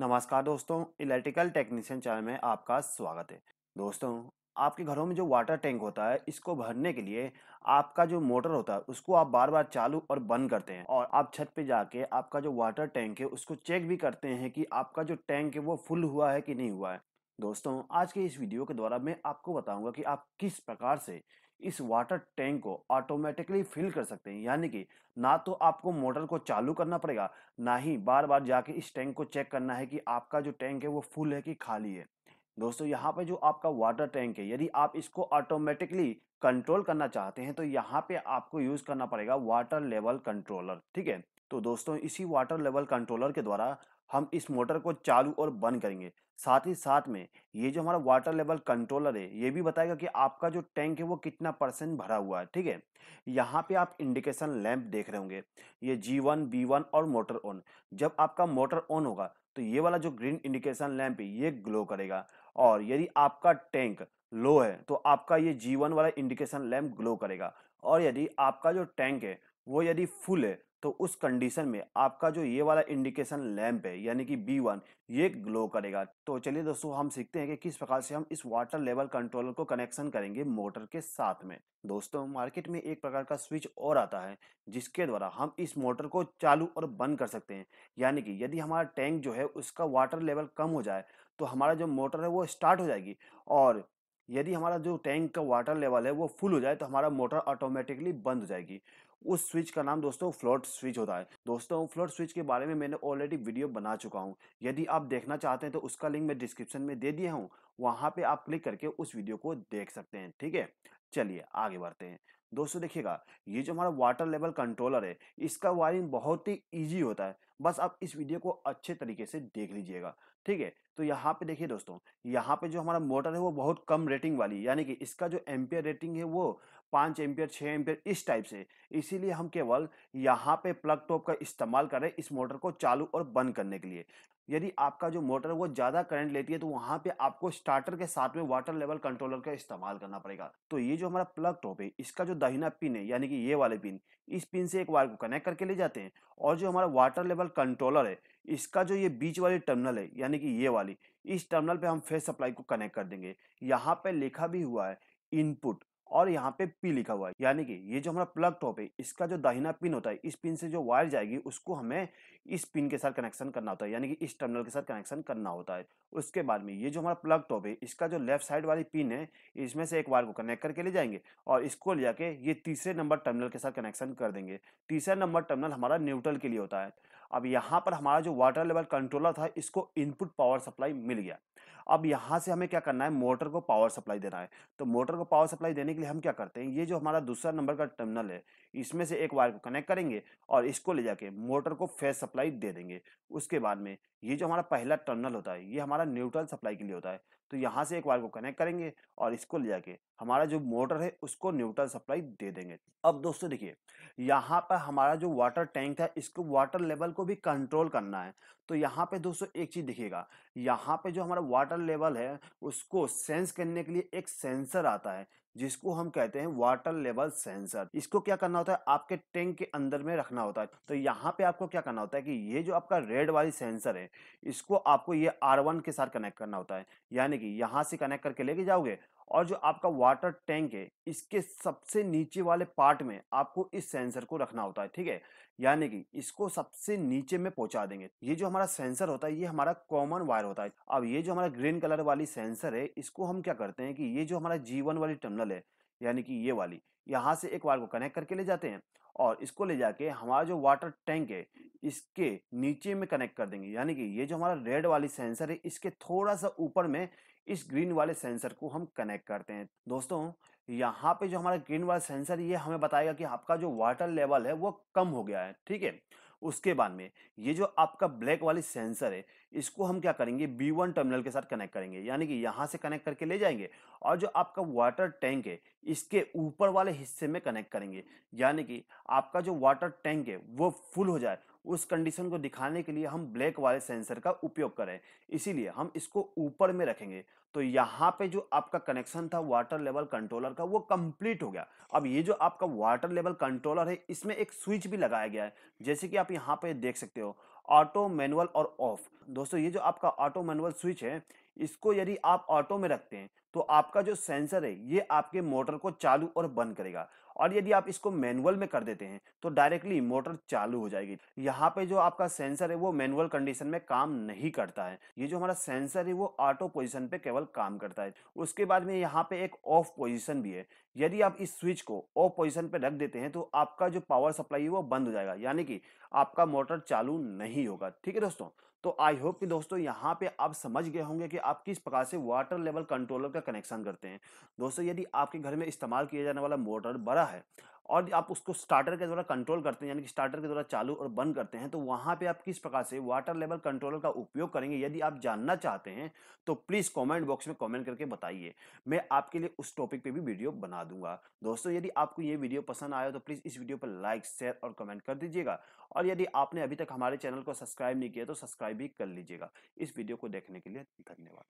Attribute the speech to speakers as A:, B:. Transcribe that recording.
A: नमस्कार दोस्तों electrical technician channel में आपका स्वागत है दोस्तों आपके घरों में जो वाटर टैंक होता है इसको भरने के लिए आपका जो मोटर होता है उसको आप बार बार चालू और बंद करते हैं और आप छत पे जाके आपका जो वाटर टैंक है उसको चेक भी करते हैं कि आपका जो टैंक है वो फुल हुआ है कि नहीं हुआ है दोस्तों आज के इस वीडियो के द्वारा मैं आपको बताऊंगा कि आप किस प्रकार से इस वाटर टैंक को ऑटोमेटिकली फिल कर सकते हैं यानी कि ना तो आपको मोटर को चालू करना पड़ेगा ना ही बार बार जाके इस टैंक को चेक करना है कि आपका जो टैंक है वो फुल है कि खाली है दोस्तों यहाँ पे जो आपका वाटर टैंक है यदि आप इसको ऑटोमेटिकली कंट्रोल करना चाहते हैं तो यहाँ पे आपको यूज़ करना पड़ेगा वाटर लेवल कंट्रोलर ठीक है तो दोस्तों इसी वाटर लेवल कंट्रोलर के द्वारा हम इस मोटर को चालू और बंद करेंगे साथ ही साथ में ये जो हमारा वाटर लेवल कंट्रोलर है ये भी बताएगा कि आपका जो टैंक है वो कितना परसेंट भरा हुआ है ठीक है यहाँ पे आप इंडिकेशन लैंप देख रहे होंगे ये जी वन बी वन और मोटर ऑन जब आपका मोटर ऑन होगा तो ये वाला जो ग्रीन इंडिकेशन लैंप है ये ग्लो करेगा और यदि आपका टैंक लो है तो आपका ये जी वन वाला इंडिकेशन लैंप ग्लो करेगा और यदि आपका जो टैंक है वो यदि फुल है तो उस कंडीशन में आपका जो ये वाला इंडिकेशन लैम्प है यानी कि बी वन ये ग्लो करेगा तो चलिए दोस्तों हम सीखते हैं कि किस प्रकार से हम इस वाटर लेवल कंट्रोलर को कनेक्शन करेंगे मोटर के साथ में दोस्तों मार्केट में एक प्रकार का स्विच और आता है जिसके द्वारा हम इस मोटर को चालू और बंद कर सकते हैं यानी कि यदि हमारा टैंक जो है उसका वाटर लेवल कम हो जाए तो हमारा जो मोटर है वो स्टार्ट हो जाएगी और यदि हमारा जो टैंक का वाटर लेवल है वो फुल हो जाए तो हमारा मोटर ऑटोमेटिकली बंद हो जाएगी उस स्विच का नाम दोस्तों फ्लोट स्विच होता है दोस्तों फ्लोट स्विच के बारे में मैंने ऑलरेडी वीडियो बना चुका हूँ यदि आप देखना चाहते हैं तो उसका लिंक मैं डिस्क्रिप्शन में दे दिया हूँ वहाँ पे आप क्लिक करके उस वीडियो को देख सकते हैं ठीक है चलिए आगे बढ़ते हैं दोस्तों देखिएगा ये जो हमारा वाटर लेवल कंट्रोलर है इसका वायरिंग बहुत ही ईजी होता है बस आप इस वीडियो को अच्छे तरीके से देख लीजिएगा ठीक है तो यहाँ पे देखिए दोस्तों यहाँ पे जो हमारा मोटर है वो बहुत कम रेटिंग वाली यानी कि इसका जो एम्पियर रेटिंग है वो पाँच एम्पियर छः एम्पियर इस टाइप से इसीलिए हम केवल यहाँ पे प्लग टॉप का इस्तेमाल करें इस मोटर को चालू और बंद करने के लिए यदि आपका जो मोटर है वो ज़्यादा करंट लेती है तो वहाँ पे आपको स्टार्टर के साथ में वाटर लेवल कंट्रोलर का इस्तेमाल करना पड़ेगा तो ये जो हमारा प्लग टॉप है इसका जो दाहिना पिन है यानी कि ये वाले पिन इस पिन से एक वायर को कनेक्ट करके ले जाते हैं और जो हमारा वाटर लेवल कंट्रोलर है इसका जो ये बीच वाली टर्मिनल है यानी कि ये वाली इस टर्मिनल पर हम फेस सप्लाई को कनेक्ट कर देंगे यहाँ पर लिखा भी हुआ है इनपुट और यहाँ पे पी लिखा हुआ है यानी कि ये जो हमारा प्लग टॉप है इसका जो दाहिना पिन होता है इस पिन से जो वायर जाएगी उसको हमें इस पिन के साथ कनेक्शन करना होता है यानी कि इस टर्मिनल के साथ कनेक्शन करना होता है उसके बाद में ये जो हमारा प्लग टॉप है इसका जो लेफ्ट साइड वाली पिन है इसमें से एक वायर को कनेक्ट करके ले जाएंगे और इसको ले जाके ये तीसरे नंबर टर्मिनल के साथ कनेक्शन कर देंगे तीसरा नंबर टर्मिनल हमारा न्यूट्रल के लिए होता है अब यहाँ पर हमारा जो वाटर लेवल कंट्रोलर था इसको इनपुट पावर सप्लाई मिल गया अब यहाँ से हमें क्या करना है मोटर को पावर सप्लाई देना है तो मोटर को पावर सप्लाई देने के लिए हम क्या करते हैं ये जो हमारा दूसरा नंबर का टर्मिनल है इसमें से एक वायर को कनेक्ट करेंगे और इसको ले जाके मोटर को फेस सप्लाई दे देंगे उसके बाद में ये जो हमारा पहला टर्मिनल होता है ये हमारा न्यूट्रल सप्लाई के लिए होता है तो यहाँ से एक वायर को कनेक्ट करेंगे और इसको ले जाके हमारा जो मोटर है उसको न्यूट्रल सप्लाई दे देंगे अब दोस्तों देखिए यहाँ पर हमारा जो वाटर टैंक था इसको वाटर लेवल को भी कंट्रोल करना है तो यहाँ पे दोस्तों एक चीज़ देखिएगा यहाँ पे जो हमारा वाटर लेवल है उसको सेंस करने के लिए एक सेंसर आता है जिसको हम कहते हैं वाटर लेवल सेंसर इसको क्या करना होता है आपके टैंक के अंदर में रखना होता है तो यहाँ पे आपको क्या करना होता है कि ये जो आपका रेड वाली सेंसर है इसको आपको ये आर के साथ कनेक्ट करना होता है यानी कि यहाँ से कनेक्ट करके लेके जाओगे और जो आपका वाटर टैंक है इसके सबसे नीचे वाले पार्ट में आपको इस सेंसर को रखना होता है ठीक है यानी कि इसको सबसे नीचे में पहुंचा देंगे ये जो हमारा सेंसर होता है ये हमारा कॉमन वायर होता है अब ये जो हमारा ग्रीन कलर वाली सेंसर है इसको हम क्या करते हैं कि ये जो हमारा जीवन वाली टर्मिनल है यानी कि ये वाली यहाँ से एक वायर को कनेक्ट करके ले जाते हैं और इसको ले जाके हमारा जो वाटर टैंक है इसके नीचे में कनेक्ट कर देंगे यानी कि ये जो हमारा रेड वाली सेंसर है इसके थोड़ा सा ऊपर में इस ग्रीन वाले सेंसर को हम कनेक्ट करते हैं दोस्तों यहाँ पे जो हमारा ग्रीन वाला सेंसर ये हमें बताएगा कि आपका जो वाटर लेवल है वो कम हो गया है ठीक है उसके बाद में ये जो आपका ब्लैक वाली सेंसर है इसको हम क्या करेंगे बी वन टर्मिनल के साथ कनेक्ट करेंगे यानी कि यहाँ से कनेक्ट करके ले जाएंगे और जो आपका वाटर टैंक है इसके ऊपर वाले हिस्से में कनेक्ट करेंगे यानी कि आपका जो वाटर टैंक है वो फुल हो जाए उस कंडीशन को दिखाने के लिए हम ब्लैक वाले सेंसर का उपयोग करें इसीलिए हम इसको ऊपर में रखेंगे तो यहाँ पे जो आपका कनेक्शन था वाटर लेवल कंट्रोलर का वो कंप्लीट हो गया अब ये जो आपका वाटर लेवल कंट्रोलर है इसमें एक स्विच भी लगाया गया है जैसे कि आप यहाँ पे देख सकते हो ऑटो मैनुअल और ऑफ दोस्तों ये जो आपका ऑटो मैनुअल स्विच है इसको यदि आप ऑटो में रखते हैं तो आपका जो सेंसर है ये आपके मोटर को चालू और बंद करेगा और यदि आप इसको मैनुअल में कर देते हैं तो डायरेक्टली मोटर चालू हो जाएगी यहाँ पे जो आपका सेंसर है वो मैनुअल कंडीशन में काम नहीं करता है ये जो हमारा सेंसर है वो ऑटो पोजिशन पे केवल काम करता है उसके बाद में यहाँ पे एक ऑफ पोजिशन भी है यदि आप इस स्विच को ऑफ पोजिशन पे रख देते हैं तो आपका जो पावर सप्लाई है वो बंद हो जाएगा यानी कि आपका मोटर चालू नहीं होगा ठीक है दोस्तों तो आई होप कि दोस्तों यहाँ पे आप समझ गए होंगे कि आप किस प्रकार से वाटर लेवल कंट्रोलर का कनेक्शन करते हैं दोस्तों यदि आपके घर में इस्तेमाल किया जाने वाला मोटर बड़ा है और आप उसको स्टार्टर के द्वारा कंट्रोल करते हैं यानी कि स्टार्टर के द्वारा चालू और बंद करते हैं तो वहाँ पे आप किस प्रकार से वाटर लेवल कंट्रोलर का उपयोग करेंगे यदि आप जानना चाहते हैं तो प्लीज़ कमेंट बॉक्स में कमेंट करके बताइए मैं आपके लिए उस टॉपिक पे भी वीडियो बना दूंगा दोस्तों यदि आपको ये वीडियो पसंद आया तो प्लीज़ इस वीडियो पर लाइक शेयर और कमेंट कर दीजिएगा और यदि आपने अभी तक हमारे चैनल को सब्सक्राइब नहीं किया तो सब्सक्राइब भी कर लीजिएगा इस वीडियो को देखने के लिए धन्यवाद